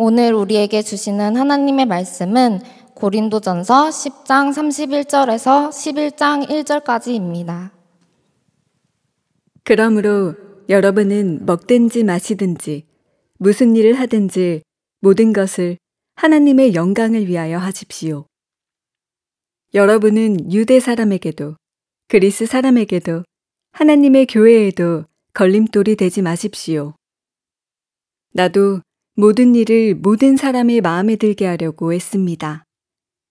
오늘 우리에게 주시는 하나님의 말씀은 고린도전서 10장 31절에서 11장 1절까지입니다. 그러므로 여러분은 먹든지 마시든지 무슨 일을 하든지 모든 것을 하나님의 영광을 위하여 하십시오. 여러분은 유대 사람에게도 그리스 사람에게도 하나님의 교회에도 걸림돌이 되지 마십시오. 나도 모든 일을 모든 사람의 마음에 들게 하려고 했습니다.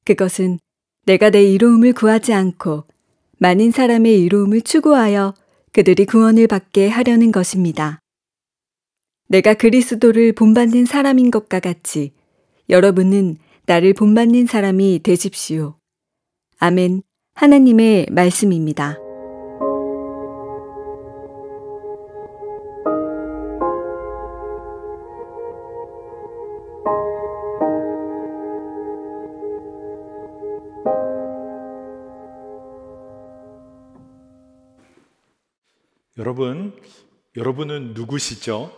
그것은 내가 내 이로움을 구하지 않고 많은 사람의 이로움을 추구하여 그들이 구원을 받게 하려는 것입니다. 내가 그리스도를 본받는 사람인 것과 같이 여러분은 나를 본받는 사람이 되십시오. 아멘. 하나님의 말씀입니다. 여러분, 여러분은 누구시죠?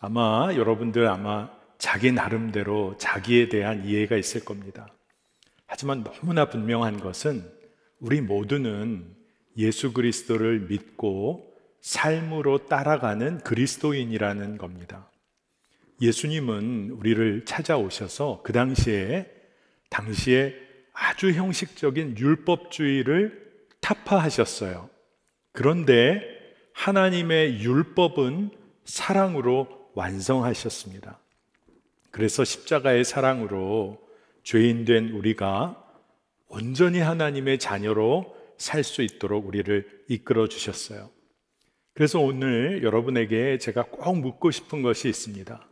아마 여러분들 아마 자기 나름대로 자기에 대한 이해가 있을 겁니다. 하지만 너무나 분명한 것은 우리 모두는 예수 그리스도를 믿고 삶으로 따라가는 그리스도인이라는 겁니다. 예수님은 우리를 찾아오셔서 그 당시에 당시에 아주 형식적인 율법주의를 타파하셨어요. 그런데 하나님의 율법은 사랑으로 완성하셨습니다. 그래서 십자가의 사랑으로 죄인 된 우리가 온전히 하나님의 자녀로 살 수 있도록 우리를 이끌어 주셨어요. 그래서 오늘 여러분에게 제가 꼭 묻고 싶은 것이 있습니다.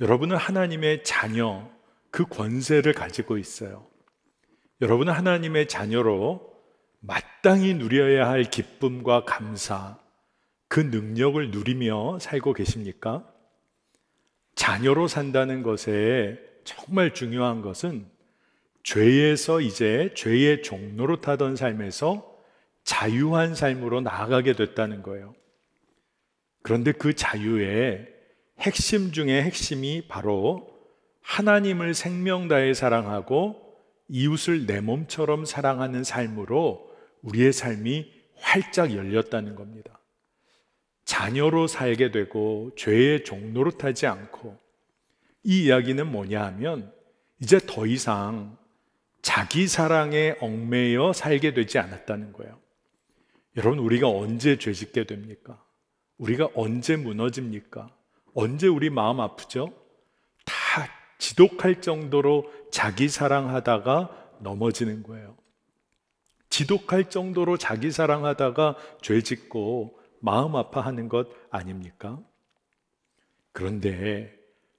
여러분은 하나님의 자녀, 그 권세를 가지고 있어요. 여러분은 하나님의 자녀로 마땅히 누려야 할 기쁨과 감사, 그 능력을 누리며 살고 계십니까? 자녀로 산다는 것에 정말 중요한 것은 죄에서 이제 죄의 종로로 타던 삶에서 자유한 삶으로 나아가게 됐다는 거예요. 그런데 그 자유의 핵심 중의 핵심이 바로 하나님을 생명 다해 사랑하고 이웃을 내 몸처럼 사랑하는 삶으로 우리의 삶이 활짝 열렸다는 겁니다. 자녀로 살게 되고 죄의 종로로 타지 않고 이 이야기는 뭐냐 하면 이제 더 이상 자기 사랑에 얽매여 살게 되지 않았다는 거예요. 여러분, 우리가 언제 죄 짓게 됩니까? 우리가 언제 무너집니까? 언제 우리 마음 아프죠? 다 지독할 정도로 자기 사랑하다가 넘어지는 거예요. 지독할 정도로 자기 사랑하다가 죄 짓고 마음 아파하는 것 아닙니까? 그런데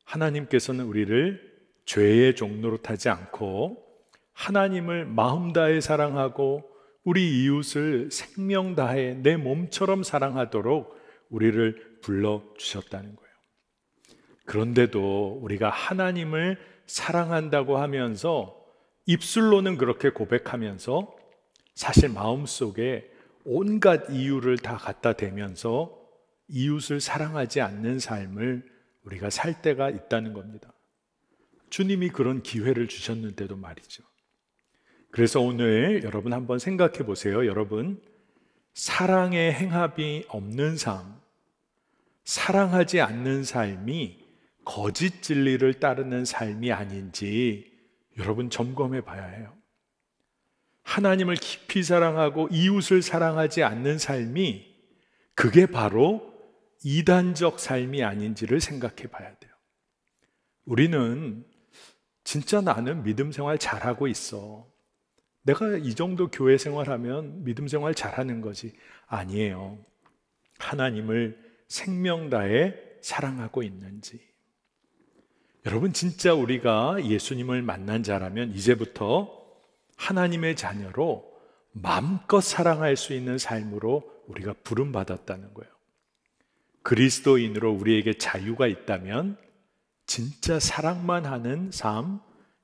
하나님께서는 우리를 죄의 종로로 타지 않고 하나님을 마음 다해 사랑하고 우리 이웃을 생명 다해 내 몸처럼 사랑하도록 우리를 불러 주셨다는 거예요. 그런데도 우리가 하나님을 사랑한다고 하면서 입술로는 그렇게 고백하면서 사실 마음속에 온갖 이유를 다 갖다 대면서 이웃을 사랑하지 않는 삶을 우리가 살 때가 있다는 겁니다. 주님이 그런 기회를 주셨는데도 말이죠. 그래서 오늘 여러분 한번 생각해 보세요. 여러분, 사랑의 행합이 없는 삶, 사랑하지 않는 삶이 거짓 진리를 따르는 삶이 아닌지 여러분 점검해 봐야 해요. 하나님을 깊이 사랑하고 이웃을 사랑하지 않는 삶이 그게 바로 이단적 삶이 아닌지를 생각해 봐야 돼요. 우리는 진짜 나는 믿음 생활 잘하고 있어. 내가 이 정도 교회 생활하면 믿음 생활 잘하는 거지. 아니에요. 하나님을 생명다에 사랑하고 있는지. 여러분, 진짜 우리가 예수님을 만난 자라면 이제부터 하나님의 자녀로 마음껏 사랑할 수 있는 삶으로 우리가 부름받았다는 거예요. 그리스도인으로 우리에게 자유가 있다면 진짜 사랑만 하는 삶,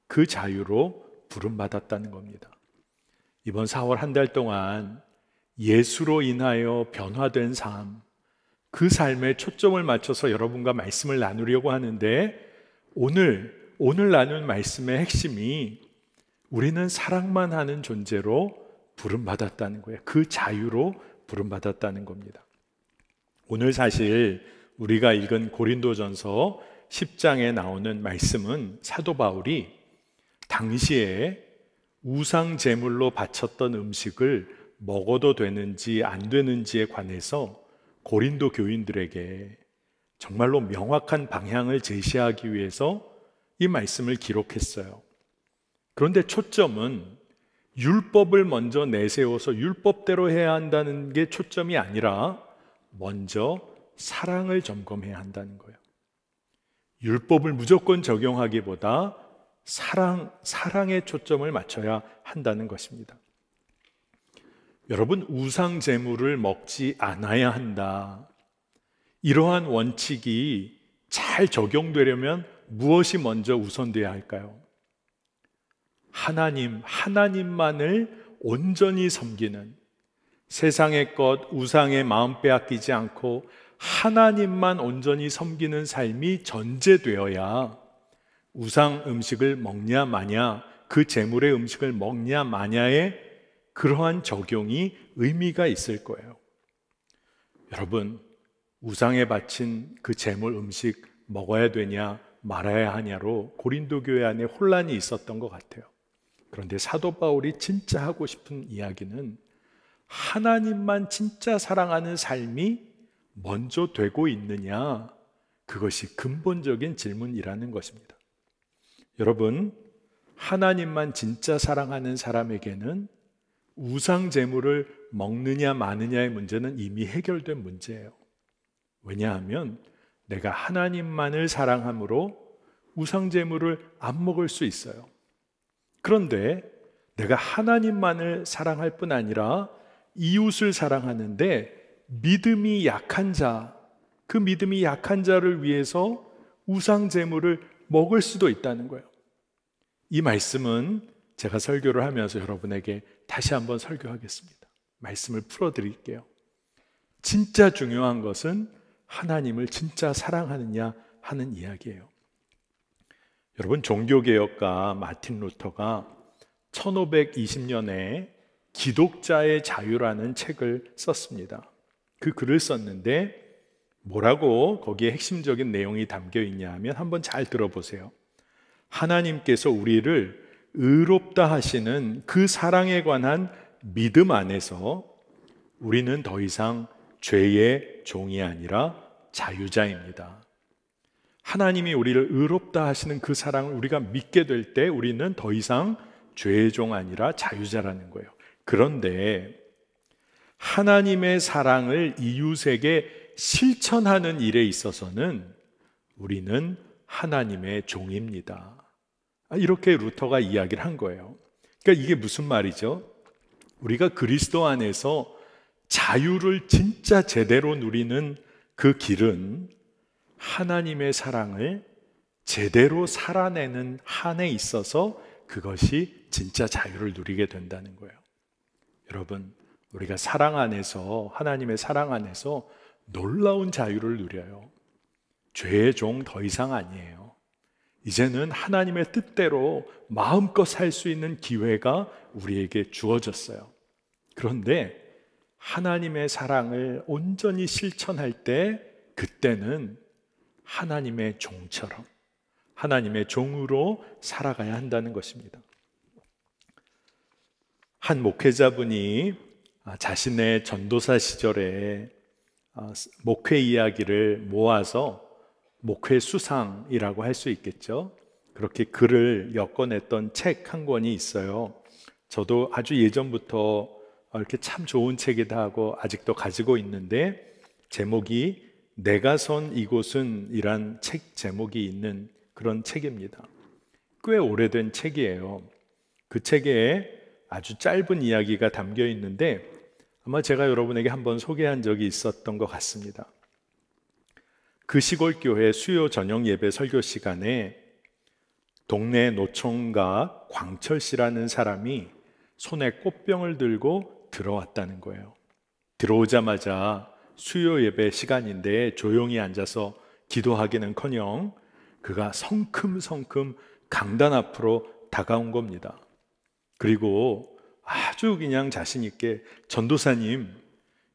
그 자유로 부름받았다는 겁니다. 이번 4월 한 달 동안 예수로 인하여 변화된 삶, 그 삶에 초점을 맞춰서 여러분과 말씀을 나누려고 하는데 오늘, 오늘 나눈 말씀의 핵심이 우리는 사랑만 하는 존재로 부름받았다는 거예요. 그 자유로 부름받았다는 겁니다. 오늘 사실 우리가 읽은 고린도전서 10장에 나오는 말씀은 사도 바울이 당시에 우상 제물로 바쳤던 음식을 먹어도 되는지 안 되는지에 관해서 고린도 교인들에게 정말로 명확한 방향을 제시하기 위해서 이 말씀을 기록했어요. 그런데 초점은 율법을 먼저 내세워서 율법대로 해야 한다는 게 초점이 아니라 먼저 사랑을 점검해야 한다는 거예요. 율법을 무조건 적용하기보다 사랑, 사랑에 초점을 맞춰야 한다는 것입니다. 여러분, 우상 재물을 먹지 않아야 한다. 이러한 원칙이 잘 적용되려면 무엇이 먼저 우선돼야 할까요? 하나님, 하나님만을 온전히 섬기는 세상의 것, 우상의 마음 빼앗기지 않고 하나님만 온전히 섬기는 삶이 전제되어야 우상 음식을 먹냐 마냐, 그 재물의 음식을 먹냐 마냐에 그러한 적용이 의미가 있을 거예요. 여러분, 우상에 바친 그 재물 음식 먹어야 되냐 말아야 하냐로 고린도 교회 안에 혼란이 있었던 것 같아요. 그런데 사도 바울이 진짜 하고 싶은 이야기는 하나님만 진짜 사랑하는 삶이 먼저 되고 있느냐? 그것이 근본적인 질문이라는 것입니다. 여러분, 하나님만 진짜 사랑하는 사람에게는 우상 재물을 먹느냐 마느냐의 문제는 이미 해결된 문제예요. 왜냐하면 내가 하나님만을 사랑함으로 우상 재물을 안 먹을 수 있어요. 그런데 내가 하나님만을 사랑할 뿐 아니라 이웃을 사랑하는데 믿음이 약한 자, 그 믿음이 약한 자를 위해서 우상제물을 먹을 수도 있다는 거예요. 이 말씀은 제가 설교를 하면서 여러분에게 다시 한번 설교하겠습니다. 말씀을 풀어드릴게요. 진짜 중요한 것은 하나님을 진짜 사랑하느냐 하는 이야기예요. 여러분 종교개혁가 마틴 루터가 1520년에 기독자의 자유라는 책을 썼습니다. 그 글을 썼는데 뭐라고 거기에 핵심적인 내용이 담겨 있냐 하면 한번 잘 들어보세요. 하나님께서 우리를 의롭다 하시는 그 사랑에 관한 믿음 안에서 우리는 더 이상 죄의 종이 아니라 자유자입니다. 하나님이 우리를 의롭다 하시는 그 사랑을 우리가 믿게 될 때 우리는 더 이상 죄종 아니라 자유자라는 거예요. 그런데 하나님의 사랑을 이웃에게 실천하는 일에 있어서는 우리는 하나님의 종입니다. 아, 이렇게 루터가 이야기를 한 거예요. 그러니까 이게 무슨 말이죠? 우리가 그리스도 안에서 자유를 진짜 제대로 누리는 그 길은 하나님의 사랑을 제대로 살아내는 한에 있어서 그것이 진짜 자유를 누리게 된다는 거예요. 여러분, 우리가 사랑 안에서, 하나님의 사랑 안에서 놀라운 자유를 누려요. 죄의 종 더 이상 아니에요. 이제는 하나님의 뜻대로 마음껏 살 수 있는 기회가 우리에게 주어졌어요. 그런데 하나님의 사랑을 온전히 실천할 때 그때는 하나님의 종처럼 하나님의 종으로 살아가야 한다는 것입니다. 한 목회자분이 아, 자신의 전도사 시절에 아, 목회 이야기를 모아서 목회 수상이라고 할 수 있겠죠. 그렇게 글을 엮어냈던 책 한 권이 있어요. 저도 아주 예전부터 아, 이렇게 참 좋은 책이다 하고 아직도 가지고 있는데 제목이 내가 선 이곳은 이란 책 제목이 있는 그런 책입니다. 꽤 오래된 책이에요. 그 책에 아주 짧은 이야기가 담겨 있는데 아마 제가 여러분에게 한번 소개한 적이 있었던 것 같습니다. 그 시골 교회 수요 전용 예배 설교 시간에 동네 노총각 광철 씨라는 사람이 손에 꽃병을 들고 들어왔다는 거예요. 들어오자마자 수요 예배 시간인데 조용히 앉아서 기도하기는커녕 그가 성큼성큼 강단 앞으로 다가온 겁니다. 그리고 아주 그냥 자신 있게 전도사님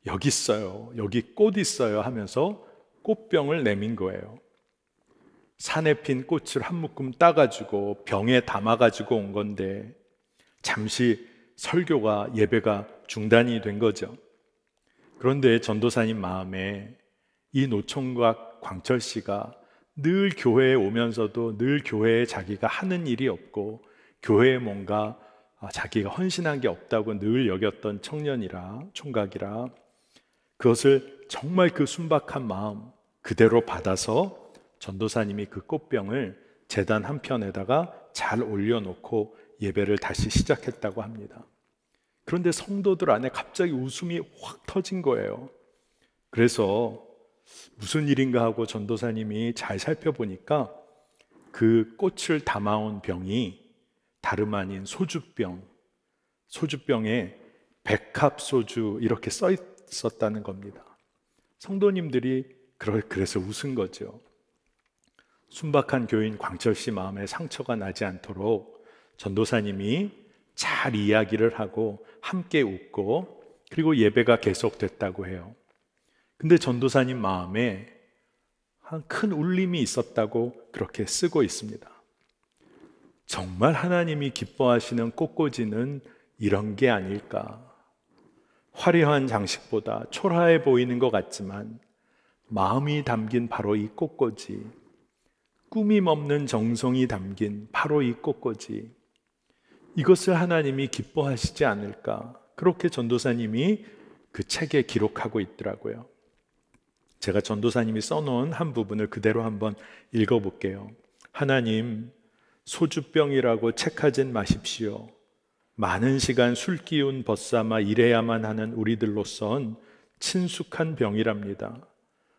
여기 있어요. 여기 꽃 있어요 하면서 꽃병을 내민 거예요. 산에 핀 꽃을 한 묶음 따가지고 병에 담아가지고 온 건데 잠시 설교가 예배가 중단이 된 거죠. 그런데 전도사님 마음에 이 노총각 광철 씨가 늘 교회에 오면서도 늘 교회에 자기가 하는 일이 없고 교회에 뭔가 아, 자기가 헌신한 게 없다고 늘 여겼던 청년이라 총각이라 그것을 정말 그 순박한 마음 그대로 받아서 전도사님이 그 꽃병을 재단 한편에다가 잘 올려놓고 예배를 다시 시작했다고 합니다. 그런데 성도들 안에 갑자기 웃음이 확 터진 거예요. 그래서 무슨 일인가 하고 전도사님이 잘 살펴보니까 그 꽃을 담아온 병이 다름 아닌 소주병, 소주병에 백합소주 이렇게 써 있었다는 겁니다. 성도님들이 그래서 웃은 거죠. 순박한 교인 광철 씨 마음에 상처가 나지 않도록 전도사님이 잘 이야기를 하고 함께 웃고 그리고 예배가 계속됐다고 해요. 근데 전도사님 마음에 한 큰 울림이 있었다고 그렇게 쓰고 있습니다. 정말 하나님이 기뻐하시는 꽃꽂이는 이런 게 아닐까. 화려한 장식보다 초라해 보이는 것 같지만 마음이 담긴 바로 이 꽃꽂이, 꾸밈 없는 정성이 담긴 바로 이 꽃꽂이, 이것을 하나님이 기뻐하시지 않을까. 그렇게 전도사님이 그 책에 기록하고 있더라고요. 제가 전도사님이 써놓은 한 부분을 그대로 한번 읽어볼게요. 하나님, 소주병이라고 책하진 마십시오. 많은 시간 술 기운 벗삼아 일해야만 하는 우리들로선 친숙한 병이랍니다.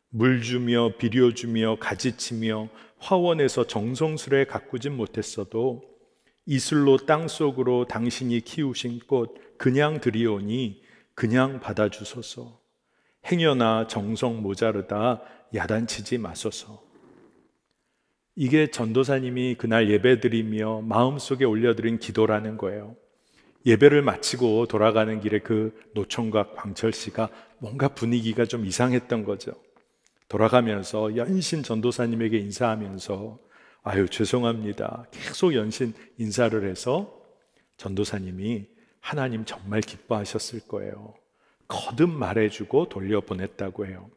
물 주며 비료 주며 가지치며 화원에서 정성스레 가꾸진 못했어도 이슬로 땅속으로 당신이 키우신 꽃 그냥 드리오니 그냥 받아주소서. 행여나 정성 모자르다 야단치지 마소서. 이게 전도사님이 그날 예배드리며 마음속에 올려드린 기도라는 거예요. 예배를 마치고 돌아가는 길에 그 노총각 광철 씨가 뭔가 분위기가 좀 이상했던 거죠. 돌아가면서 연신 전도사님에게 인사하면서 아유, 죄송합니다. 계속 연신 인사를 해서 전도사님이 하나님 정말 기뻐하셨을 거예요. 거듭 말해주고 돌려보냈다고 해요.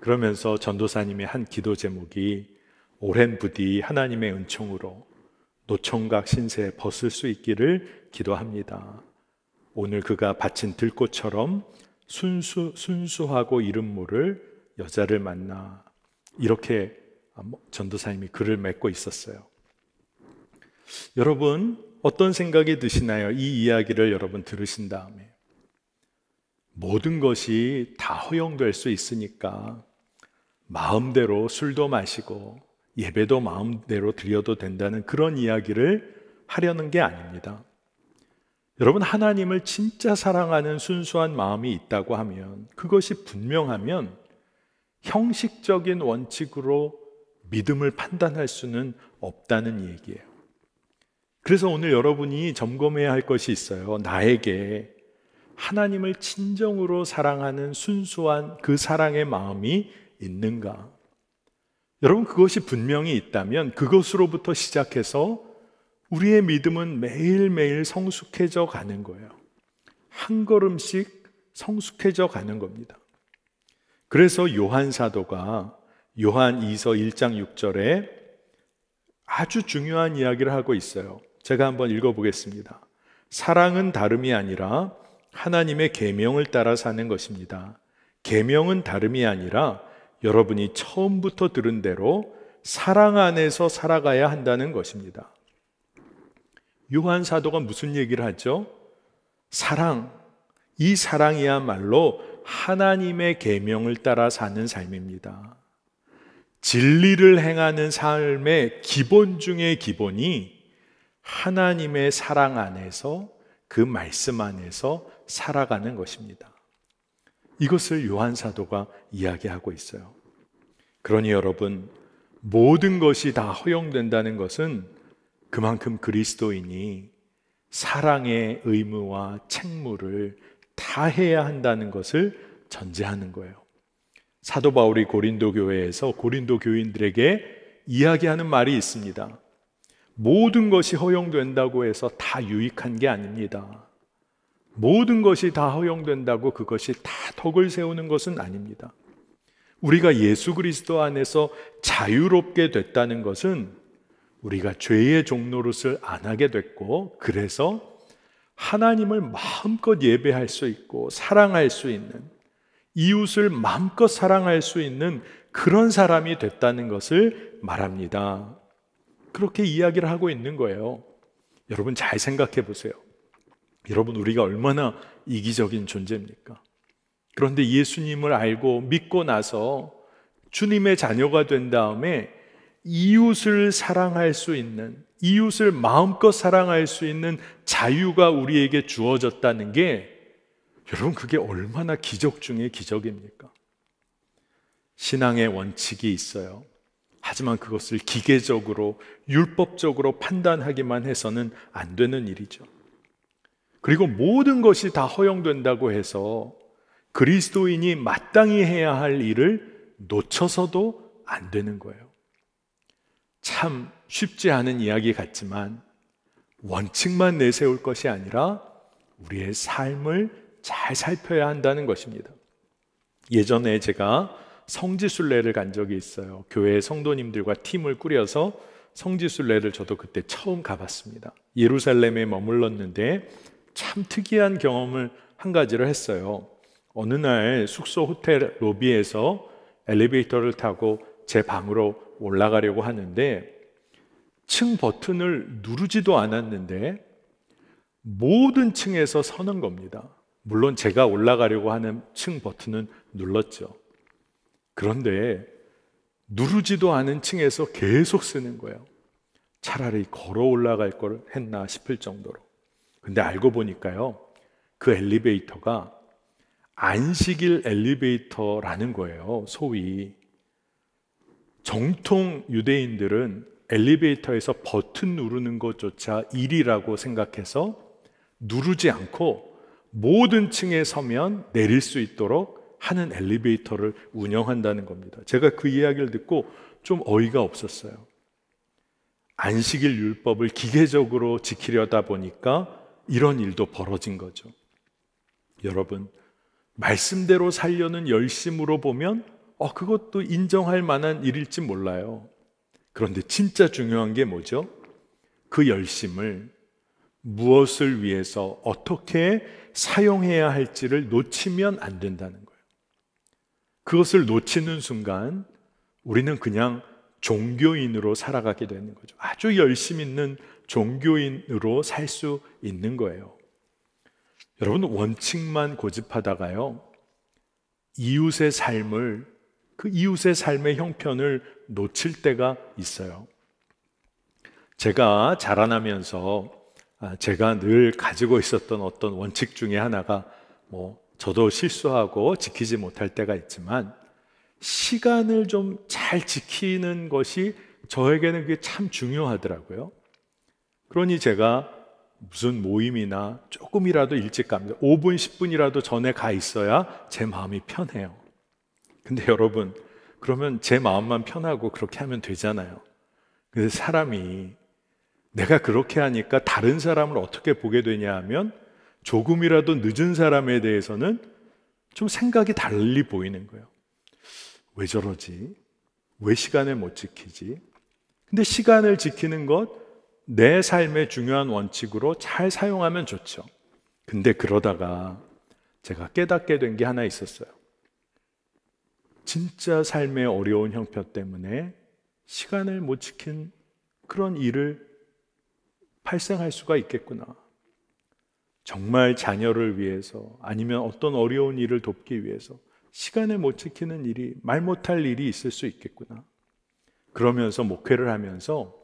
그러면서 전도사님의 한 기도 제목이 오랜 부디 하나님의 은총으로 노총각 신세에 벗을 수 있기를 기도합니다. 오늘 그가 바친 들꽃처럼 순수, 순수하고 이름 모를 여자를 만나 이렇게 아, 뭐, 전도사님이 글을 맺고 있었어요. 여러분, 어떤 생각이 드시나요? 이 이야기를 여러분 들으신 다음에. 모든 것이 다 허용될 수 있으니까 마음대로 술도 마시고 예배도 마음대로 드려도 된다는 그런 이야기를 하려는 게 아닙니다. 여러분, 하나님을 진짜 사랑하는 순수한 마음이 있다고 하면 그것이 분명하면 형식적인 원칙으로 믿음을 판단할 수는 없다는 얘기예요. 그래서 오늘 여러분이 점검해야 할 것이 있어요. 나에게 하나님을 진정으로 사랑하는 순수한 그 사랑의 마음이 있는가? 여러분, 그것이 분명히 있다면 그것으로부터 시작해서 우리의 믿음은 매일매일 성숙해져 가는 거예요. 한 걸음씩 성숙해져 가는 겁니다. 그래서 요한사도가 요한 2서 1장 6절에 아주 중요한 이야기를 하고 있어요. 제가 한번 읽어보겠습니다. 사랑은 다름이 아니라 하나님의 계명을 따라 사는 것입니다. 계명은 다름이 아니라 여러분이 처음부터 들은 대로 사랑 안에서 살아가야 한다는 것입니다. 요한 사도가 무슨 얘기를 하죠? 사랑. 이 사랑이야말로 하나님의 계명을 따라 사는 삶입니다. 진리를 행하는 삶의 기본 중의 기본이 하나님의 사랑 안에서 그 말씀 안에서 살아가는 것입니다. 이것을 요한 사도가 이야기하고 있어요. 그러니 여러분, 모든 것이 다 허용된다는 것은 그만큼 그리스도인이 사랑의 의무와 책무를 다 해야 한다는 것을 전제하는 거예요. 사도 바울이 고린도 교회에서 고린도 교인들에게 이야기하는 말이 있습니다. 모든 것이 허용된다고 해서 다 유익한 게 아닙니다. 모든 것이 다 허용된다고 그것이 다 덕을 세우는 것은 아닙니다. 우리가 예수 그리스도 안에서 자유롭게 됐다는 것은 우리가 죄의 종노릇을 안 하게 됐고 그래서 하나님을 마음껏 예배할 수 있고 사랑할 수 있는 이웃을 마음껏 사랑할 수 있는 그런 사람이 됐다는 것을 말합니다. 그렇게 이야기를 하고 있는 거예요. 여러분 잘 생각해 보세요. 여러분 우리가 얼마나 이기적인 존재입니까? 그런데 예수님을 알고 믿고 나서 주님의 자녀가 된 다음에 이웃을 사랑할 수 있는 이웃을 마음껏 사랑할 수 있는 자유가 우리에게 주어졌다는 게 여러분, 그게 얼마나 기적 중에 기적입니까? 신앙의 원칙이 있어요. 하지만 그것을 기계적으로, 율법적으로 판단하기만 해서는 안 되는 일이죠. 그리고 모든 것이 다 허용된다고 해서 그리스도인이 마땅히 해야 할 일을 놓쳐서도 안 되는 거예요. 참 쉽지 않은 이야기 같지만 원칙만 내세울 것이 아니라 우리의 삶을 잘 살펴야 한다는 것입니다. 예전에 제가 성지순례를 간 적이 있어요. 교회 성도님들과 팀을 꾸려서 성지순례를 저도 그때 처음 가봤습니다. 예루살렘에 머물렀는데 참 특이한 경험을 한 가지를 했어요. 어느 날 숙소 호텔 로비에서 엘리베이터를 타고 제 방으로 올라가려고 하는데 층 버튼을 누르지도 않았는데 모든 층에서 서는 겁니다. 물론 제가 올라가려고 하는 층 버튼은 눌렀죠. 그런데 누르지도 않은 층에서 계속 쓰는 거예요. 차라리 걸어 올라갈 걸 했나 싶을 정도로. 근데 알고 보니까요. 그 엘리베이터가 안식일 엘리베이터라는 거예요. 소위. 정통 유대인들은 엘리베이터에서 버튼 누르는 것조차 일이라고 생각해서 누르지 않고 모든 층에 서면 내릴 수 있도록 하는 엘리베이터를 운영한다는 겁니다. 제가 그 이야기를 듣고 좀 어이가 없었어요. 안식일 율법을 기계적으로 지키려다 보니까 이런 일도 벌어진 거죠. 여러분, 말씀대로 살려는 열심으로 보면 어, 그것도 인정할 만한 일일지 몰라요. 그런데 진짜 중요한 게 뭐죠? 그 열심을 무엇을 위해서 어떻게 사용해야 할지를 놓치면 안 된다는 거예요. 그것을 놓치는 순간 우리는 그냥 종교인으로 살아가게 되는 거죠. 아주 열심 있는 종교인으로 살 수 있는 거예요. 여러분, 원칙만 고집하다가요, 이웃의 삶을, 그 이웃의 삶의 형편을 놓칠 때가 있어요. 제가 자라나면서 아, 제가 늘 가지고 있었던 어떤 원칙 중에 하나가 뭐 저도 실수하고 지키지 못할 때가 있지만 시간을 좀 잘 지키는 것이 저에게는 그게 참 중요하더라고요. 그러니 제가 무슨 모임이나 조금이라도 일찍 갑니다. 5분, 10분이라도 전에 가 있어야 제 마음이 편해요. 근데 여러분, 그러면 제 마음만 편하고 그렇게 하면 되잖아요. 근데 사람이 내가 그렇게 하니까 다른 사람을 어떻게 보게 되냐 하면 조금이라도 늦은 사람에 대해서는 좀 생각이 달리 보이는 거예요. 왜 저러지? 왜 시간을 못 지키지? 근데 시간을 지키는 것 내 삶의 중요한 원칙으로 잘 사용하면 좋죠. 근데 그러다가 제가 깨닫게 된 게 하나 있었어요. 진짜 삶의 어려운 형편 때문에 시간을 못 지킨 그런 일을 발생할 수가 있겠구나. 정말 자녀를 위해서 아니면 어떤 어려운 일을 돕기 위해서 시간을 못 지키는 일이 말 못할 일이 있을 수 있겠구나. 그러면서 목회를 하면서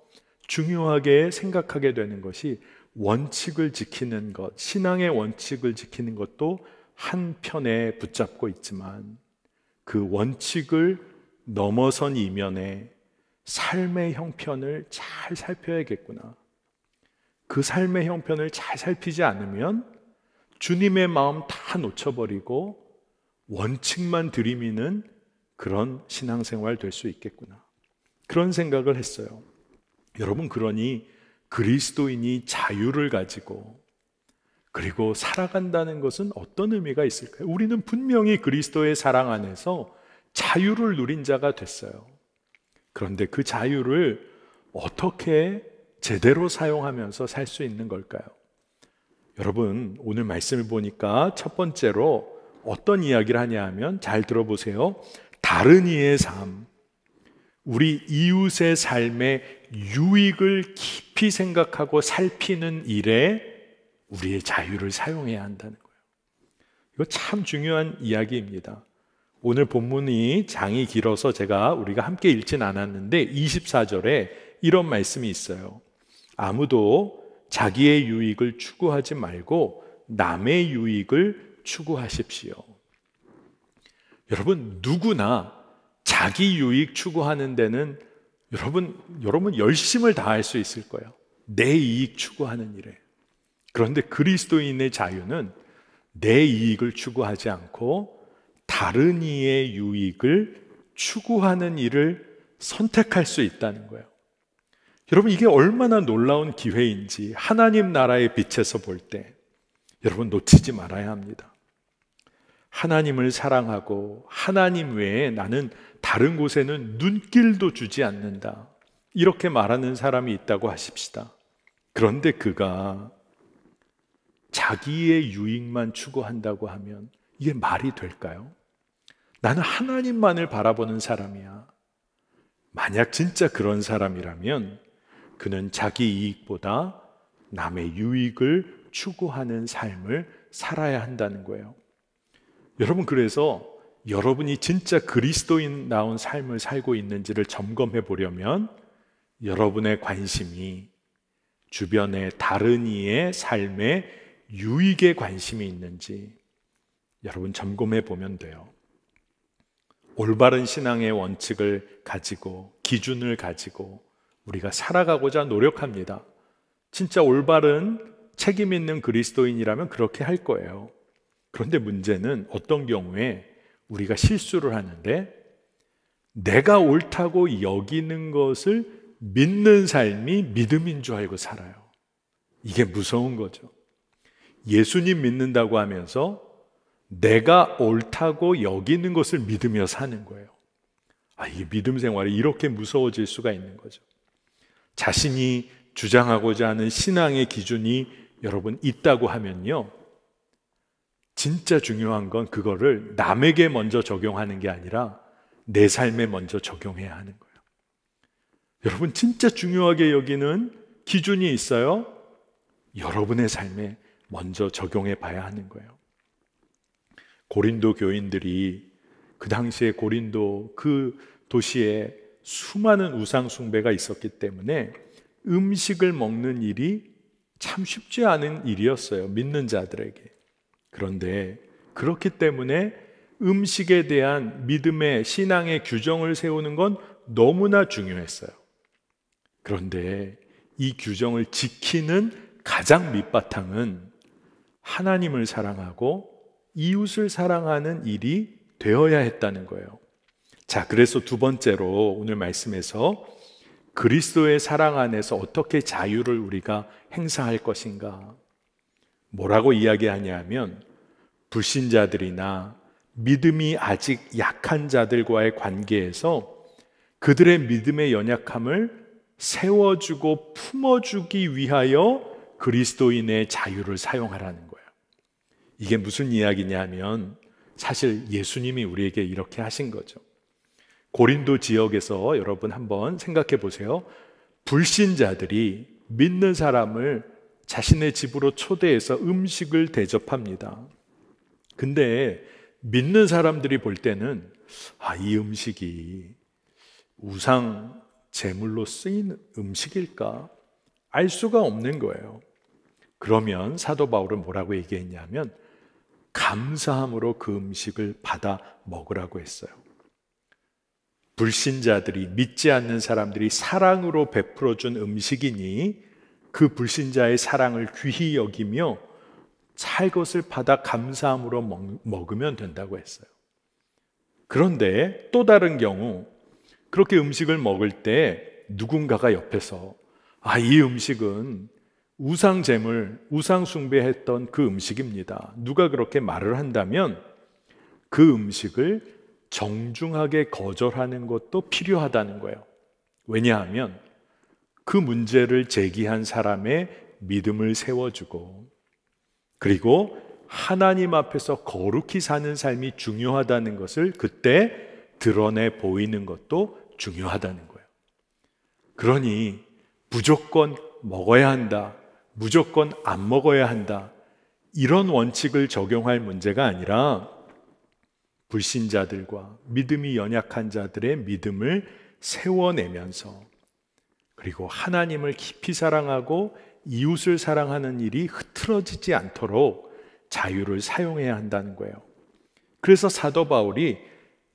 중요하게 생각하게 되는 것이 원칙을 지키는 것, 신앙의 원칙을 지키는 것도 한편에 붙잡고 있지만 그 원칙을 넘어선 이면에 삶의 형편을 잘 살펴야겠구나. 그 삶의 형편을 잘 살피지 않으면 주님의 마음 다 놓쳐버리고 원칙만 들이미는 그런 신앙생활 될 수 있겠구나. 그런 생각을 했어요. 여러분, 그러니 그리스도인이 자유를 가지고 그리고 살아간다는 것은 어떤 의미가 있을까요? 우리는 분명히 그리스도의 사랑 안에서 자유를 누린 자가 됐어요. 그런데 그 자유를 어떻게 제대로 사용하면서 살 수 있는 걸까요? 여러분, 오늘 말씀을 보니까 첫 번째로 어떤 이야기를 하냐 하면 잘 들어보세요. 다른 이의 삶, 우리 이웃의 삶의 유익을 깊이 생각하고 살피는 일에 우리의 자유를 사용해야 한다는 거예요. 이거 참 중요한 이야기입니다. 오늘 본문이 장이 길어서 제가 우리가 함께 읽진 않았는데 24절에 이런 말씀이 있어요. 아무도 자기의 유익을 추구하지 말고 남의 유익을 추구하십시오. 여러분 누구나 자기 유익 추구하는 데는 여러분 여러분 열심을 다할 수 있을 거예요. 내 이익 추구하는 일에. 그런데 그리스도인의 자유는 내 이익을 추구하지 않고 다른 이의 유익을 추구하는 일을 선택할 수 있다는 거예요. 여러분 이게 얼마나 놀라운 기회인지 하나님 나라의 빛에서 볼 때 여러분 놓치지 말아야 합니다. 하나님을 사랑하고 하나님 외에 나는 다른 곳에는 눈길도 주지 않는다. 이렇게 말하는 사람이 있다고 하십시다. 그런데 그가 자기의 유익만 추구한다고 하면 이게 말이 될까요? 나는 하나님만을 바라보는 사람이야. 만약 진짜 그런 사람이라면 그는 자기 이익보다 남의 유익을 추구하는 삶을 살아야 한다는 거예요. 여러분 그래서 여러분이 진짜 그리스도인 나온 삶을 살고 있는지를 점검해 보려면 여러분의 관심이 주변의 다른 이의 삶에 유익의 관심이 있는지 여러분 점검해 보면 돼요. 올바른 신앙의 원칙을 가지고 기준을 가지고 우리가 살아가고자 노력합니다. 진짜 올바른 책임 있는 그리스도인이라면 그렇게 할 거예요. 그런데 문제는 어떤 경우에 우리가 실수를 하는데 내가 옳다고 여기는 것을 믿는 삶이 믿음인 줄 알고 살아요. 이게 무서운 거죠. 예수님 믿는다고 하면서 내가 옳다고 여기는 것을 믿으며 사는 거예요. 아, 이 믿음 생활이 이렇게 무서워질 수가 있는 거죠. 자신이 주장하고자 하는 신앙의 기준이 여러분 있다고 하면요. 진짜 중요한 건 그거를 남에게 먼저 적용하는 게 아니라 내 삶에 먼저 적용해야 하는 거예요. 여러분 진짜 중요하게 여기는 기준이 있어요. 여러분의 삶에 먼저 적용해 봐야 하는 거예요. 고린도 교인들이 그 당시에 고린도 그 도시에 수많은 우상숭배가 있었기 때문에 음식을 먹는 일이 참 쉽지 않은 일이었어요. 믿는 자들에게. 그런데 그렇기 때문에 음식에 대한 믿음의 신앙의 규정을 세우는 건 너무나 중요했어요. 그런데 이 규정을 지키는 가장 밑바탕은 하나님을 사랑하고 이웃을 사랑하는 일이 되어야 했다는 거예요. 자, 그래서 두 번째로 오늘 말씀에서 그리스도의 사랑 안에서 어떻게 자유를 우리가 행사할 것인가? 뭐라고 이야기하냐면 불신자들이나 믿음이 아직 약한 자들과의 관계에서 그들의 믿음의 연약함을 세워주고 품어주기 위하여 그리스도인의 자유를 사용하라는 거예요. 이게 무슨 이야기냐면 사실 예수님이 우리에게 이렇게 하신 거죠. 고린도 지역에서 여러분 한번 생각해 보세요. 불신자들이 믿는 사람을 자신의 집으로 초대해서 음식을 대접합니다. 근데 믿는 사람들이 볼 때는 아, 이 음식이 우상 제물로 쓰인 음식일까? 알 수가 없는 거예요. 그러면 사도 바울은 뭐라고 얘기했냐면 감사함으로 그 음식을 받아 먹으라고 했어요. 불신자들이 믿지 않는 사람들이 사랑으로 베풀어 준 음식이니 그 불신자의 사랑을 귀히 여기며 살 것을 받아 감사함으로 먹, 으면 된다고 했어요. 그런데 또 다른 경우 그렇게 음식을 먹을 때 누군가가 옆에서 아, 이 음식은 우상제물, 우상숭배했던 그 음식입니다. 누가 그렇게 말을 한다면 그 음식을 정중하게 거절하는 것도 필요하다는 거예요. 왜냐하면 그 문제를 제기한 사람의 믿음을 세워주고 그리고 하나님 앞에서 거룩히 사는 삶이 중요하다는 것을 그때 드러내 보이는 것도 중요하다는 거예요. 그러니 무조건 먹어야 한다. 무조건 안 먹어야 한다. 이런 원칙을 적용할 문제가 아니라 불신자들과 믿음이 연약한 자들의 믿음을 세워내면서 그리고 하나님을 깊이 사랑하고 이웃을 사랑하는 일이 흐트러지지 않도록 자유를 사용해야 한다는 거예요. 그래서 사도 바울이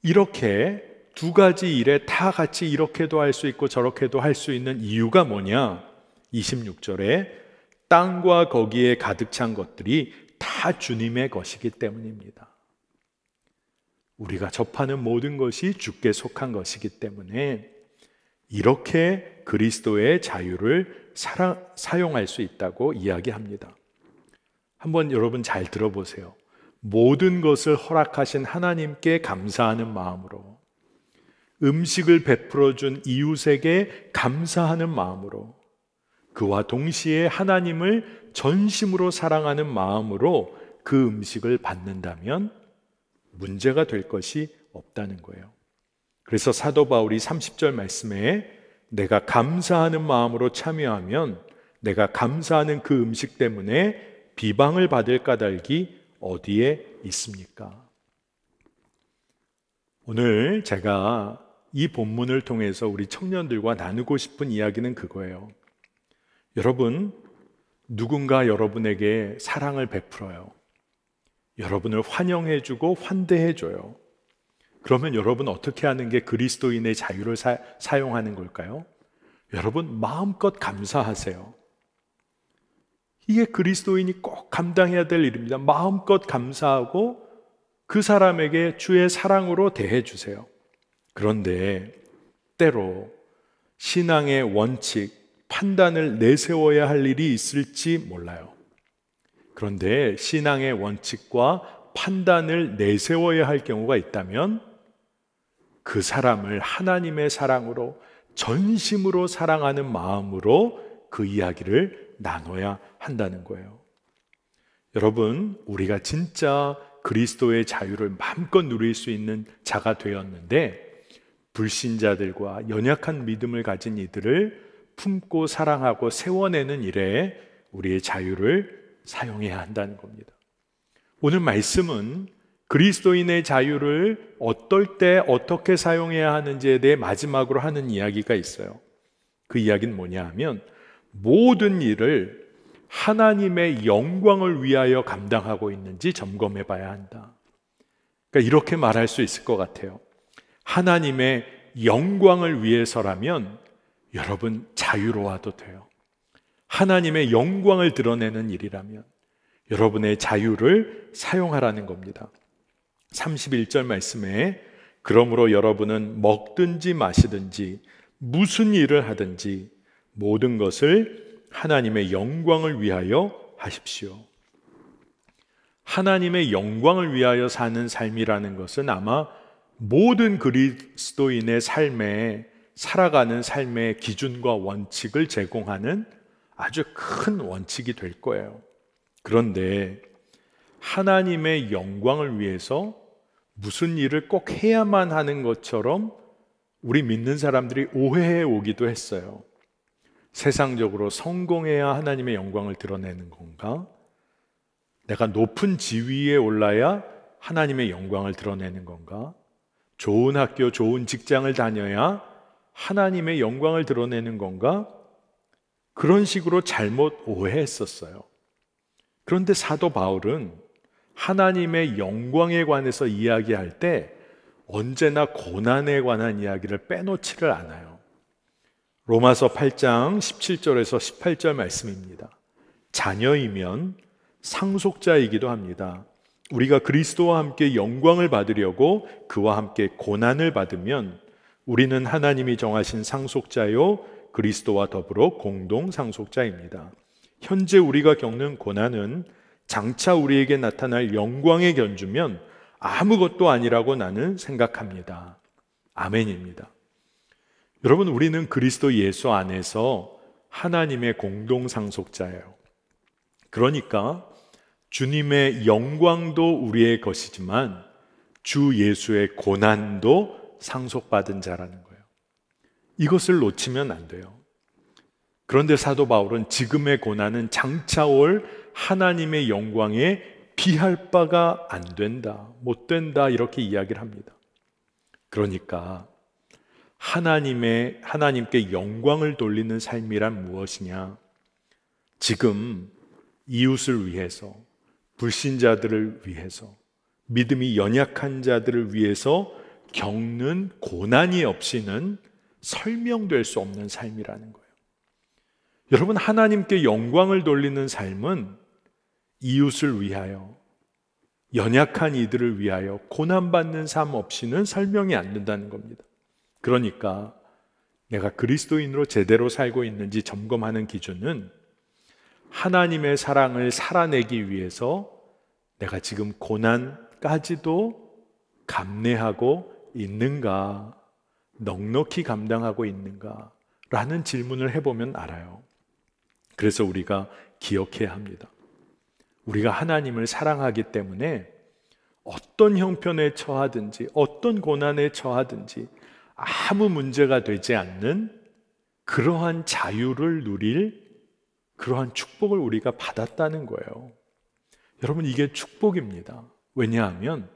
이렇게 두 가지 일에 다 같이 이렇게도 할 수 있고 저렇게도 할 수 있는 이유가 뭐냐? 26절에 땅과 거기에 가득 찬 것들이 다 주님의 것이기 때문입니다. 우리가 접하는 모든 것이 주께 속한 것이기 때문에 이렇게 그리스도의 자유를 사용할 수 있다고 이야기합니다. 한번 여러분 잘 들어보세요. 모든 것을 허락하신 하나님께 감사하는 마음으로 음식을 베풀어 준 이웃에게 감사하는 마음으로 그와 동시에 하나님을 전심으로 사랑하는 마음으로 그 음식을 받는다면 문제가 될 것이 없다는 거예요. 그래서 사도 바울이 30절 말씀에 내가 감사하는 마음으로 참여하면 내가 감사하는 그 음식 때문에 비방을 받을 까닭이 어디에 있습니까? 오늘 제가 이 본문을 통해서 우리 청년들과 나누고 싶은 이야기는 그거예요. 여러분, 누군가 여러분에게 사랑을 베풀어요. 여러분을 환영해주고 환대해줘요. 그러면 여러분 어떻게 하는 게 그리스도인의 자유를 사, 용하는 걸까요? 여러분 마음껏 감사하세요. 이게 그리스도인이 꼭 감당해야 될 일입니다. 마음껏 감사하고 그 사람에게 주의 사랑으로 대해주세요. 그런데 때로 신앙의 원칙, 판단을 내세워야 할 일이 있을지 몰라요. 그런데 신앙의 원칙과 판단을 내세워야 할 경우가 있다면 그 사람을 하나님의 사랑으로 전심으로 사랑하는 마음으로 그 이야기를 나눠야 한다는 거예요. 여러분, 우리가 진짜 그리스도의 자유를 마음껏 누릴 수 있는 자가 되었는데 불신자들과 연약한 믿음을 가진 이들을 품고 사랑하고 세워내는 일에 우리의 자유를 사용해야 한다는 겁니다. 오늘 말씀은 그리스도인의 자유를 어떨 때 어떻게 사용해야 하는지에 대해 마지막으로 하는 이야기가 있어요. 그 이야기는 뭐냐 하면 모든 일을 하나님의 영광을 위하여 감당하고 있는지 점검해 봐야 한다. 그러니까 이렇게 말할 수 있을 것 같아요. 하나님의 영광을 위해서라면 여러분 자유로워도 돼요. 하나님의 영광을 드러내는 일이라면 여러분의 자유를 사용하라는 겁니다. 31절 말씀에 그러므로 여러분은 먹든지 마시든지 무슨 일을 하든지 모든 것을 하나님의 영광을 위하여 하십시오. 하나님의 영광을 위하여 사는 삶이라는 것은 아마 모든 그리스도인의 삶에 살아가는 삶의 기준과 원칙을 제공하는 아주 큰 원칙이 될 거예요. 그런데 하나님의 영광을 위해서 무슨 일을 꼭 해야만 하는 것처럼 우리 믿는 사람들이 오해해 오기도 했어요. 세상적으로 성공해야 하나님의 영광을 드러내는 건가? 내가 높은 지위에 올라야 하나님의 영광을 드러내는 건가? 좋은 학교, 좋은 직장을 다녀야 하나님의 영광을 드러내는 건가? 그런 식으로 잘못 오해했었어요. 그런데 사도 바울은 하나님의 영광에 관해서 이야기할 때 언제나 고난에 관한 이야기를 빼놓지를 않아요. 로마서 8장 17절에서 18절 말씀입니다. 자녀이면 상속자이기도 합니다. 우리가 그리스도와 함께 영광을 받으려고 그와 함께 고난을 받으면 우리는 하나님이 정하신 상속자요 그리스도와 더불어 공동 상속자입니다. 현재 우리가 겪는 고난은 장차 우리에게 나타날 영광에 견주면 아무것도 아니라고 나는 생각합니다. 아멘입니다. 여러분, 우리는 그리스도 예수 안에서 하나님의 공동 상속자예요. 그러니까 주님의 영광도 우리의 것이지만 주 예수의 고난도 상속받은 자라는 거예요. 이것을 놓치면 안 돼요. 그런데 사도 바울은 지금의 고난은 장차 올 하나님의 영광에 비할 바가 안 된다, 못 된다, 이렇게 이야기를 합니다. 그러니까 하나님의, 하나님께 영광을 돌리는 삶이란 무엇이냐? 지금 이웃을 위해서, 불신자들을 위해서, 믿음이 연약한 자들을 위해서 겪는 고난이 없이는 설명될 수 없는 삶이라는 거예요. 여러분, 하나님께 영광을 돌리는 삶은 이웃을 위하여, 연약한 이들을 위하여 고난받는 삶 없이는 설명이 안 된다는 겁니다. 그러니까 내가 그리스도인으로 제대로 살고 있는지 점검하는 기준은 하나님의 사랑을 살아내기 위해서 내가 지금 고난까지도 감내하고 있는가 넉넉히 감당하고 있는가? 라는 질문을 해보면 알아요. 그래서 우리가 기억해야 합니다. 우리가 하나님을 사랑하기 때문에 어떤 형편에 처하든지 어떤 고난에 처하든지 아무 문제가 되지 않는 그러한 자유를 누릴 그러한 축복을 우리가 받았다는 거예요. 여러분, 이게 축복입니다. 왜냐하면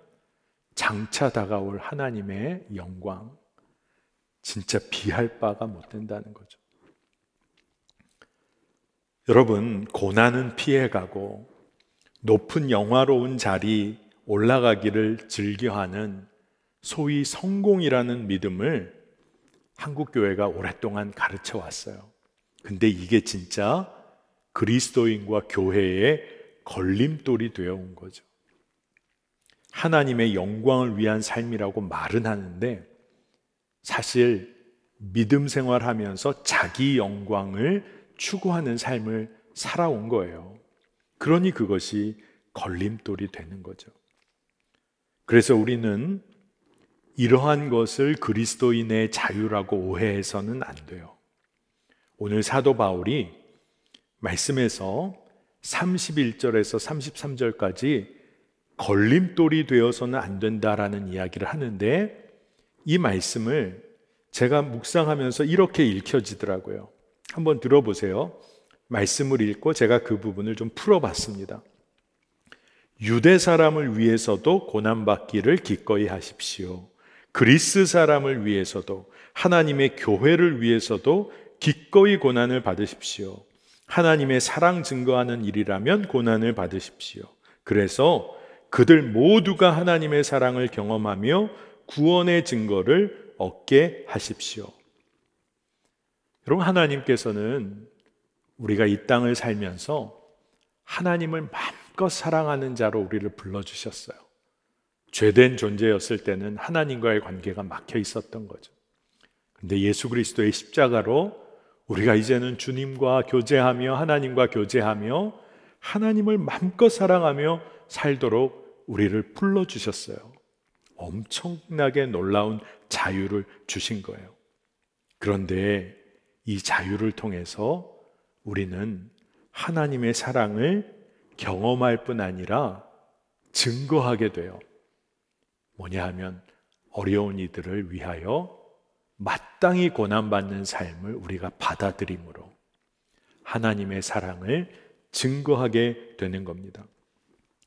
장차 다가올 하나님의 영광, 진짜 비할 바가 못 된다는 거죠. 여러분, 고난은 피해가고 높은 영화로운 자리 올라가기를 즐겨하는 소위 성공이라는 믿음을 한국교회가 오랫동안 가르쳐 왔어요. 근데 이게 진짜 그리스도인과 교회의 걸림돌이 되어 온 거죠. 하나님의 영광을 위한 삶이라고 말은 하는데 사실 믿음 생활하면서 자기 영광을 추구하는 삶을 살아온 거예요. 그러니 그것이 걸림돌이 되는 거죠. 그래서 우리는 이러한 것을 그리스도인의 자유라고 오해해서는 안 돼요. 오늘 사도 바울이 말씀에서 31절에서 33절까지 걸림돌이 되어서는 안 된다라는 이야기를 하는데 이 말씀을 제가 묵상하면서 이렇게 읽혀지더라고요. 한번 들어보세요. 말씀을 읽고 제가 그 부분을 좀 풀어봤습니다. 유대 사람을 위해서도 고난받기를 기꺼이 하십시오. 그리스 사람을 위해서도, 하나님의 교회를 위해서도 기꺼이 고난을 받으십시오. 하나님의 사랑 증거하는 일이라면 고난을 받으십시오. 그래서 그들 모두가 하나님의 사랑을 경험하며 구원의 증거를 얻게 하십시오. 여러분, 하나님께서는 우리가 이 땅을 살면서 하나님을 마음껏 사랑하는 자로 우리를 불러주셨어요. 죄된 존재였을 때는 하나님과의 관계가 막혀 있었던 거죠. 근데 예수 그리스도의 십자가로 우리가 이제는 주님과 교제하며 하나님과 교제하며 하나님을 마음껏 사랑하며 살도록 우리를 불러주셨어요. 엄청나게 놀라운 자유를 주신 거예요. 그런데 이 자유를 통해서 우리는 하나님의 사랑을 경험할 뿐 아니라 증거하게 돼요. 뭐냐 하면 어려운 이들을 위하여 마땅히 고난받는 삶을 우리가 받아들임으로 하나님의 사랑을 증거하게 되는 겁니다.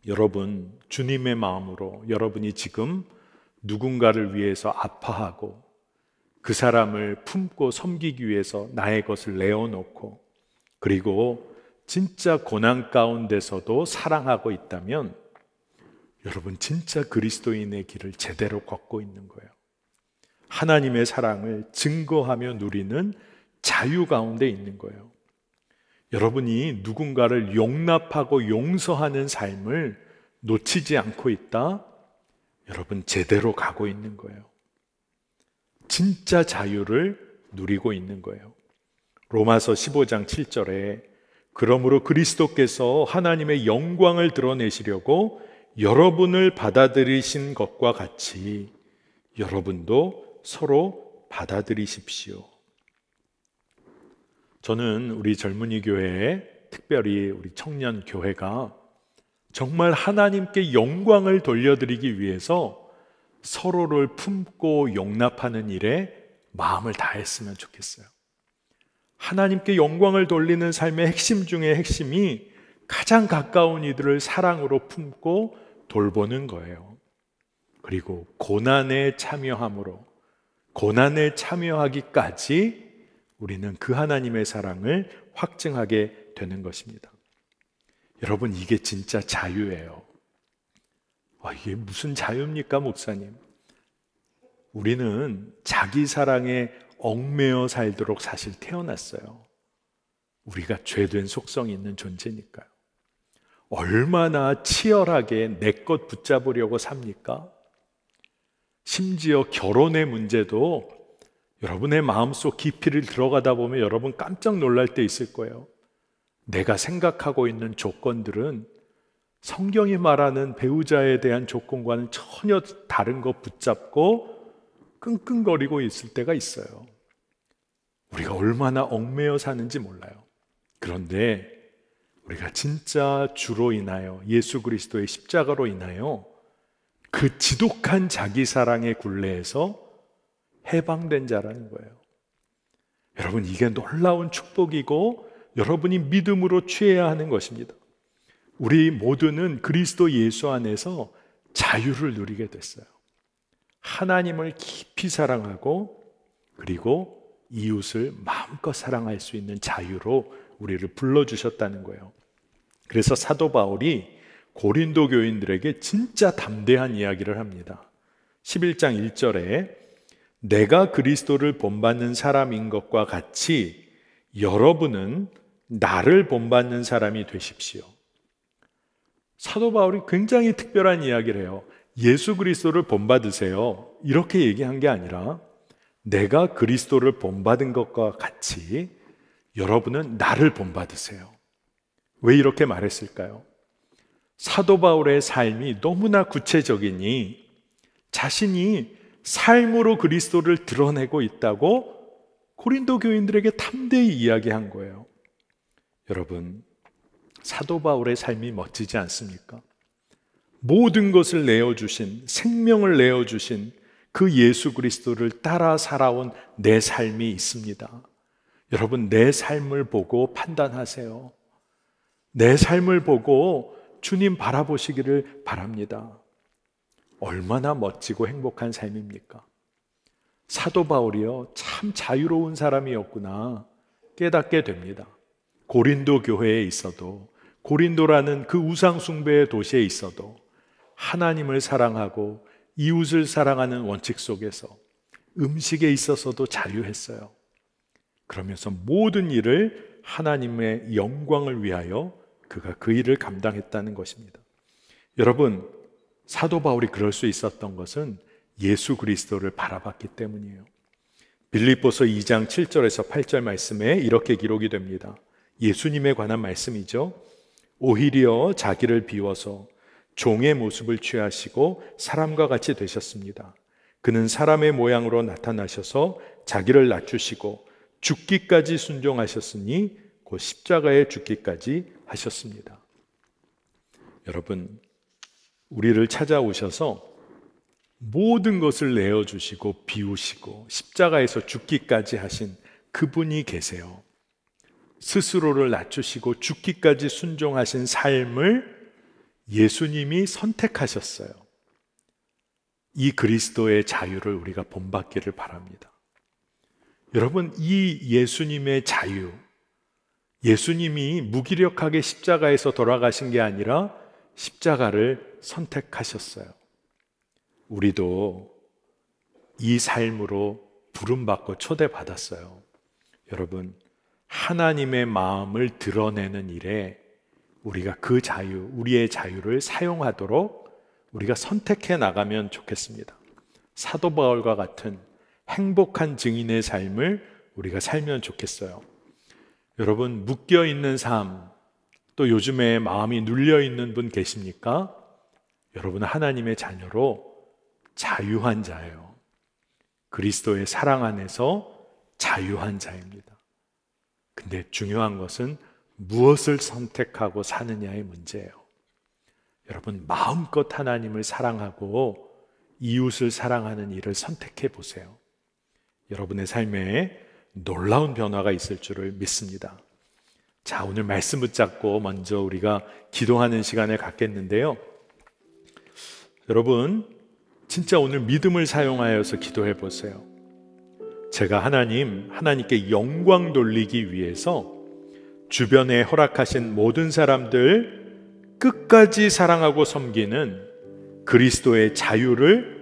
여러분, 주님의 마음으로 여러분이 지금 누군가를 위해서 아파하고 그 사람을 품고 섬기기 위해서 나의 것을 내어놓고 그리고 진짜 고난 가운데서도 사랑하고 있다면 여러분 진짜 그리스도인의 길을 제대로 걷고 있는 거예요. 하나님의 사랑을 증거하며 누리는 자유 가운데 있는 거예요. 여러분이 누군가를 용납하고 용서하는 삶을 놓치지 않고 있다. 여러분 제대로 가고 있는 거예요. 진짜 자유를 누리고 있는 거예요. 로마서 15장 7절에 그러므로 그리스도께서 하나님의 영광을 드러내시려고 여러분을 받아들이신 것과 같이 여러분도 서로 받아들이십시오. 저는 우리 젊은이 교회에 특별히 우리 청년 교회가 정말 하나님께 영광을 돌려드리기 위해서 서로를 품고 용납하는 일에 마음을 다했으면 좋겠어요. 하나님께 영광을 돌리는 삶의 핵심 중의 핵심이 가장 가까운 이들을 사랑으로 품고 돌보는 거예요. 그리고 고난에 참여함으로 고난에 참여하기까지 우리는 그 하나님의 사랑을 확증하게 되는 것입니다. 여러분, 이게 진짜 자유예요. 아, 이게 무슨 자유입니까, 목사님? 우리는 자기 사랑에 얽매여 살도록 사실 태어났어요. 우리가 죄된 속성이 있는 존재니까요. 얼마나 치열하게 내 것 붙잡으려고 삽니까? 심지어 결혼의 문제도 여러분의 마음속 깊이를 들어가다 보면 여러분 깜짝 놀랄 때 있을 거예요. 내가 생각하고 있는 조건들은 성경이 말하는 배우자에 대한 조건과는 전혀 다른 거 붙잡고 끙끙거리고 있을 때가 있어요. 우리가 얼마나 얽매여 사는지 몰라요. 그런데 우리가 진짜 주로 인하여 예수 그리스도의 십자가로 인하여 그 지독한 자기 사랑의 굴레에서 해방된 자라는 거예요. 여러분, 이게 놀라운 축복이고 여러분이 믿음으로 취해야 하는 것입니다. 우리 모두는 그리스도 예수 안에서 자유를 누리게 됐어요. 하나님을 깊이 사랑하고 그리고 이웃을 마음껏 사랑할 수 있는 자유로 우리를 불러주셨다는 거예요. 그래서 사도 바울이 고린도 교인들에게 진짜 담대한 이야기를 합니다. 11장 1절에 내가 그리스도를 본받는 사람인 것과 같이 여러분은 나를 본받는 사람이 되십시오. 사도 바울이 굉장히 특별한 이야기를 해요. 예수 그리스도를 본받으세요. 이렇게 얘기한 게 아니라 내가 그리스도를 본받은 것과 같이 여러분은 나를 본받으세요. 왜 이렇게 말했을까요? 사도 바울의 삶이 너무나 구체적이니 자신이 삶으로 그리스도를 드러내고 있다고 고린도 교인들에게 탐대히 이야기한 거예요. 여러분, 사도 바울의 삶이 멋지지 않습니까? 모든 것을 내어주신, 생명을 내어주신 그 예수 그리스도를 따라 살아온 내 삶이 있습니다. 여러분, 내 삶을 보고 판단하세요. 내 삶을 보고 주님 바라보시기를 바랍니다. 얼마나 멋지고 행복한 삶입니까? 사도 바울이요, 참 자유로운 사람이었구나 깨닫게 됩니다. 고린도 교회에 있어도 고린도라는 그 우상숭배의 도시에 있어도 하나님을 사랑하고 이웃을 사랑하는 원칙 속에서 음식에 있어서도 자유했어요. 그러면서 모든 일을 하나님의 영광을 위하여 그가 그 일을 감당했다는 것입니다. 여러분, 사도 바울이 그럴 수 있었던 것은 예수 그리스도를 바라봤기 때문이에요. 빌립보서 2장 7절에서 8절 말씀에 이렇게 기록이 됩니다. 예수님에 관한 말씀이죠. 오히려 자기를 비워서 종의 모습을 취하시고 사람과 같이 되셨습니다. 그는 사람의 모양으로 나타나셔서 자기를 낮추시고 죽기까지 순종하셨으니 곧 십자가에 죽기까지 하셨습니다. 여러분, 우리를 찾아오셔서 모든 것을 내어주시고 비우시고 십자가에서 죽기까지 하신 그분이 계세요. 스스로를 낮추시고 죽기까지 순종하신 삶을 예수님이 선택하셨어요. 이 그리스도의 자유를 우리가 본받기를 바랍니다. 여러분, 이 예수님의 자유, 예수님이 무기력하게 십자가에서 돌아가신 게 아니라 십자가를 선택하셨어요. 우리도 이 삶으로 부름받고 초대받았어요. 여러분, 하나님의 마음을 드러내는 일에 우리가 그 자유, 우리의 자유를 사용하도록 우리가 선택해 나가면 좋겠습니다. 사도 바울과 같은 행복한 증인의 삶을 우리가 살면 좋겠어요. 여러분, 묶여 있는 삶, 또 요즘에 마음이 눌려 있는 분 계십니까? 여러분은 하나님의 자녀로 자유한 자예요. 그리스도의 사랑 안에서 자유한 자입니다. 근데 중요한 것은 무엇을 선택하고 사느냐의 문제예요. 여러분, 마음껏 하나님을 사랑하고 이웃을 사랑하는 일을 선택해 보세요. 여러분의 삶에 놀라운 변화가 있을 줄을 믿습니다. 자, 오늘 말씀 붙잡고 먼저 우리가 기도하는 시간을 갖겠는데요. 여러분, 진짜 오늘 믿음을 사용하여서 기도해 보세요. 제가 하나님, 하나님께 영광 돌리기 위해서 주변에 허락하신 모든 사람들 끝까지 사랑하고 섬기는 그리스도의 자유를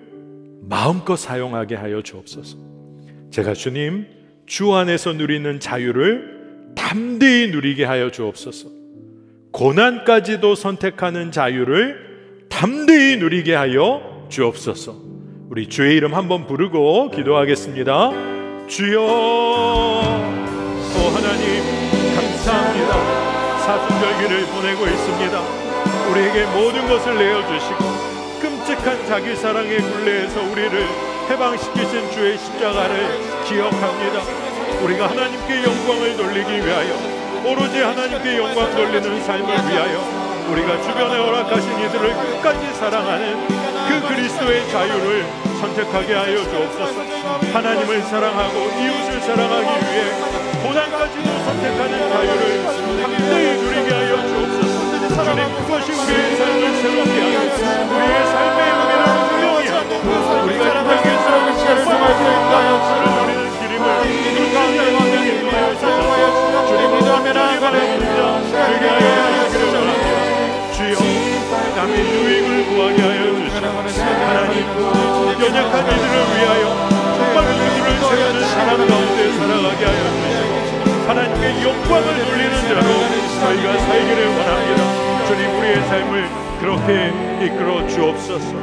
마음껏 사용하게 하여 주옵소서. 제가 주님, 주 안에서 누리는 자유를 담대히 누리게 하여 주옵소서. 고난까지도 선택하는 자유를 담대히 누리게 하여 주옵소서. 우리 주의 이름 한번 부르고 기도하겠습니다. 주여 오 하나님 감사합니다 사순절기를 보내고 있습니다 우리에게 모든 것을 내어주시고 끔찍한 자기 사랑의 굴레에서 우리를 해방시키신 주의 십자가를 기억합니다 우리가 하나님께 영광을 돌리기 위하여 오로지 하나님께 영광 돌리는 삶을 위하여 우리가 주변에 허락하신 이들을 끝까지 사랑하는 그 그리스도의 자유를 선택하게 하여 주옵소서 하나님을 사랑하고 이웃을 사랑하기 위해 고난까지도 선택하는 자유를 당대 누리게 하여 주옵소서 주님 그것이 우리의 삶을 새롭게 하고 우리의 삶의 의미를 분명히 우리가 하께 사랑을 실할수 있다 우리는 기림을 이 가운데 완전히 인도하여서 주님 믿음에 나아가는 우 되게 하여 주옵소서 주여 남의 유익을 구하게 하여 주시옵소서 하나님 연약한 이들을 위하여 정말 주님을 세우는 사람 가운데 살아가게 하여 주시옵소서 하나님께 영광을 돌리는 자로 저희가 살기를 원합니다 주님 우리의 삶을 그렇게 이끌어 주옵소서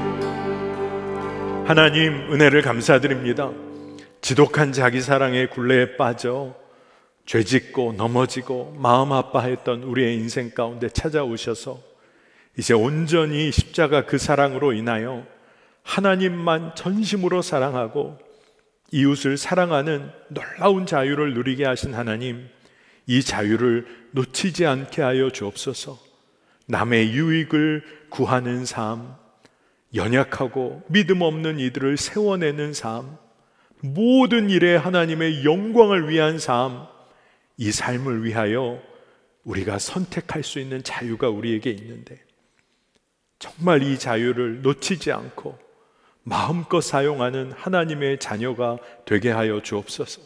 하나님 은혜를 감사드립니다 지독한 자기 사랑의 굴레에 빠져 죄 짓고 넘어지고 마음 아파했던 우리의 인생 가운데 찾아오셔서 이제 온전히 십자가 그 사랑으로 인하여 하나님만 전심으로 사랑하고 이웃을 사랑하는 놀라운 자유를 누리게 하신 하나님, 이 자유를 놓치지 않게 하여 주옵소서. 남의 유익을 구하는 삶, 연약하고 믿음 없는 이들을 세워내는 삶, 모든 일에 하나님의 영광을 위한 삶, 이 삶을 위하여 우리가 선택할 수 있는 자유가 우리에게 있는데, 정말 이 자유를 놓치지 않고 마음껏 사용하는 하나님의 자녀가 되게 하여 주옵소서.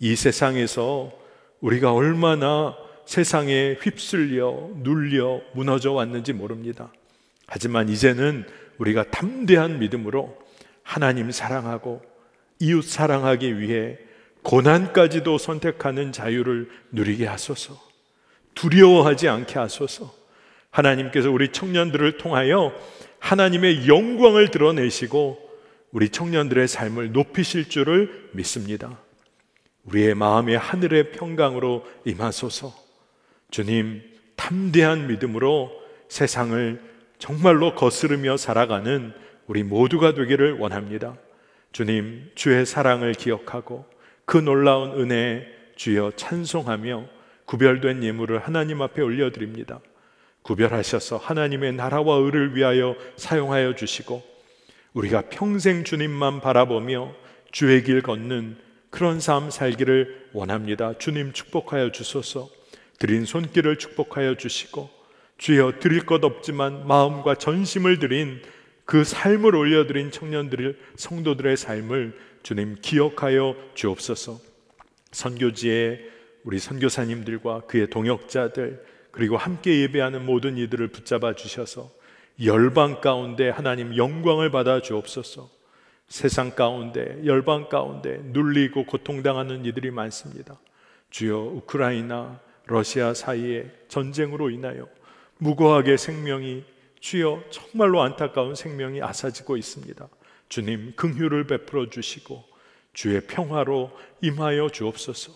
이 세상에서 우리가 얼마나 세상에 휩쓸려 눌려 무너져 왔는지 모릅니다. 하지만 이제는 우리가 담대한 믿음으로 하나님 사랑하고 이웃 사랑하기 위해 고난까지도 선택하는 자유를 누리게 하소서. 두려워하지 않게 하소서. 하나님께서 우리 청년들을 통하여 하나님의 영광을 드러내시고 우리 청년들의 삶을 높이실 줄을 믿습니다. 우리의 마음의 하늘의 평강으로 임하소서. 주님, 탐대한 믿음으로 세상을 정말로 거스르며 살아가는 우리 모두가 되기를 원합니다. 주님, 주의 사랑을 기억하고 그 놀라운 은혜에 주여 찬송하며 구별된 예물을 하나님 앞에 올려드립니다. 구별하셔서 하나님의 나라와 의를 위하여 사용하여 주시고 우리가 평생 주님만 바라보며 주의 길 걷는 그런 삶 살기를 원합니다. 주님 축복하여 주소서. 드린 손길을 축복하여 주시고 주여 드릴 것 없지만 마음과 전심을 드린 그 삶을 올려드린 청년들, 성도들의 삶을 주님 기억하여 주옵소서. 선교지에 우리 선교사님들과 그의 동역자들, 그리고 함께 예배하는 모든 이들을 붙잡아 주셔서 열방 가운데 하나님 영광을 받아 주옵소서. 세상 가운데 열방 가운데 눌리고 고통당하는 이들이 많습니다. 주여 우크라이나 러시아 사이에 전쟁으로 인하여 무고하게 생명이 주여 정말로 안타까운 생명이 앗아지고 있습니다. 주님 긍휼을 베풀어 주시고 주의 평화로 임하여 주옵소서.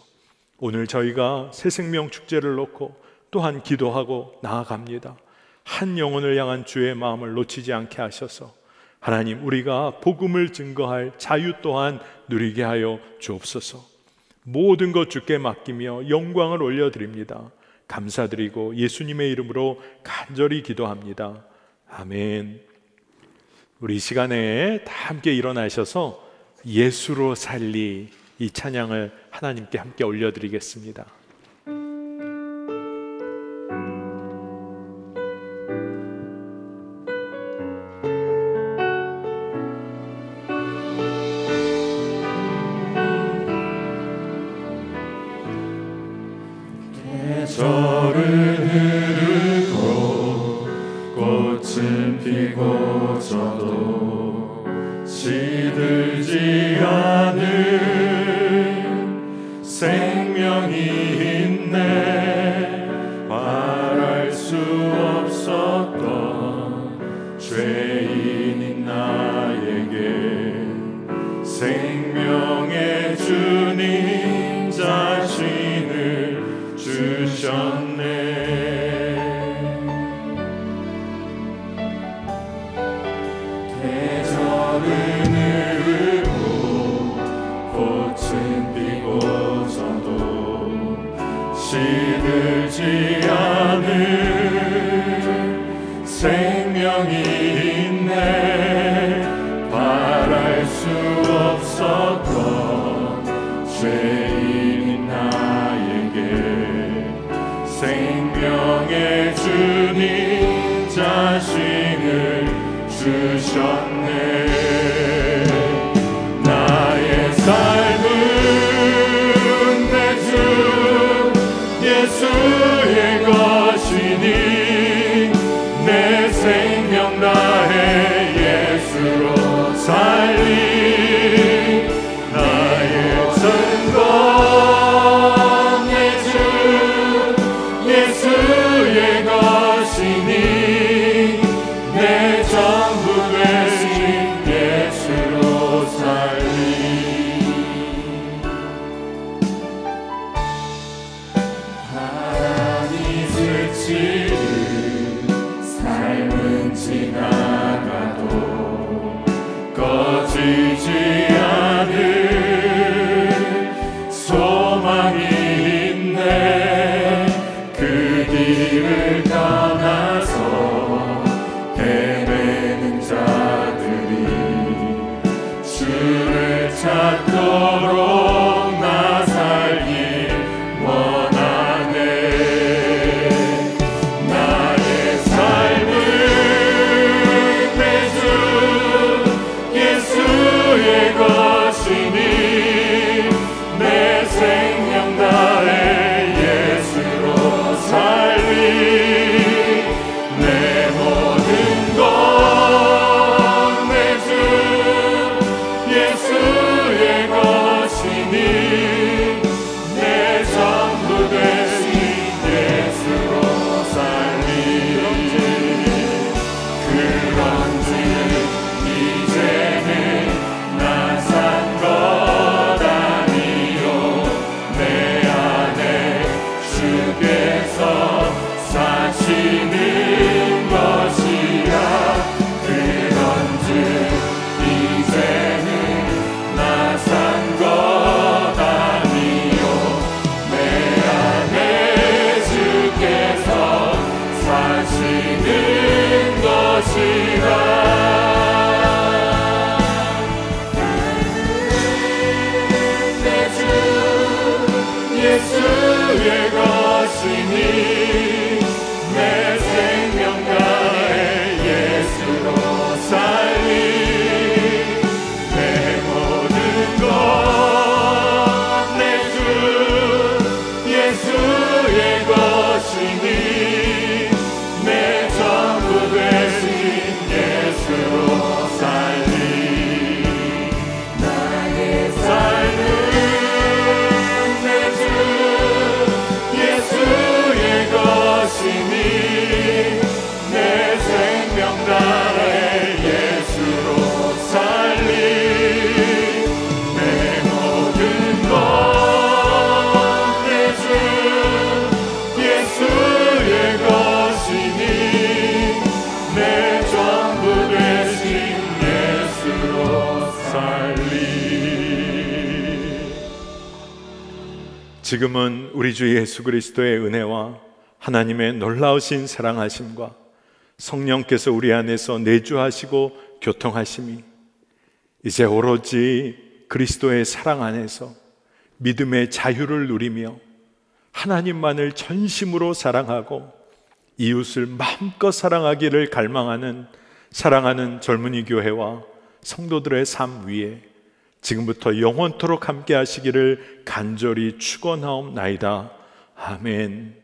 오늘 저희가 새 생명 축제를 놓고 또한 기도하고 나아갑니다. 한 영혼을 향한 주의 마음을 놓치지 않게 하셔서 하나님 우리가 복음을 증거할 자유 또한 누리게 하여 주옵소서. 모든 것 주께 맡기며 영광을 올려 드립니다. 감사드리고 예수님의 이름으로 간절히 기도합니다. 아멘. 우리 시간에 다 함께 일어나셔서 예수로 살리 이 찬양을 하나님께 함께 올려 드리겠습니다. He mercy now. 예수의 것이니 지금은 우리 주 예수 그리스도의 은혜와 하나님의 놀라우신 사랑하심과 성령께서 우리 안에서 내주하시고 교통하심이 이제 오로지 그리스도의 사랑 안에서 믿음의 자유를 누리며 하나님만을 전심으로 사랑하고 이웃을 마음껏 사랑하기를 갈망하는 사랑하는 젊은이 교회와 성도들의 삶 위에 지금부터 영원토록 함께 하시기를 간절히 축원하옵나이다. 아멘.